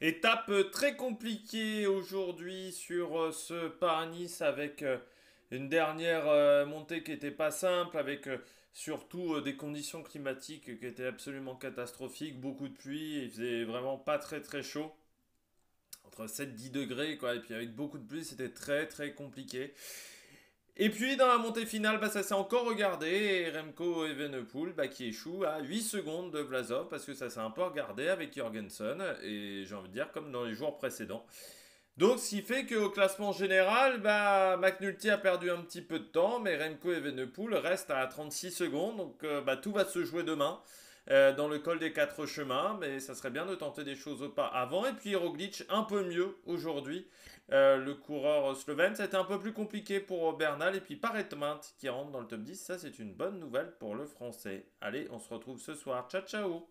Étape euh, très compliquée aujourd'hui sur euh, ce Paris-Nice avec euh, une dernière montée qui n'était pas simple, avec surtout des conditions climatiques qui étaient absolument catastrophiques, beaucoup de pluie, il faisait vraiment pas très très chaud. Entre 7-10 degrés, quoi, et puis avec beaucoup de pluie, c'était très très compliqué. Et puis dans la montée finale, bah, ça s'est encore regardé et Remco Evenepoel bah, qui échoue à 8 secondes de Vlasov parce que ça s'est un peu regardé avec Jorgensen et j'ai envie de dire comme dans les jours précédents. Donc ce qui fait qu'au classement général, bah, McNulty a perdu un petit peu de temps mais Remco Evenepoel reste à 36 secondes donc euh, bah, tout va se jouer demain. Euh, dans le col des quatre chemins, mais ça serait bien de tenter des choses au pas avant. Et puis Roglic un peu mieux aujourd'hui. Euh, le coureur slovène, c'était un peu plus compliqué pour Bernal. Et puis Paretmint qui rentre dans le top 10, ça c'est une bonne nouvelle pour le français. Allez, on se retrouve ce soir. Ciao ciao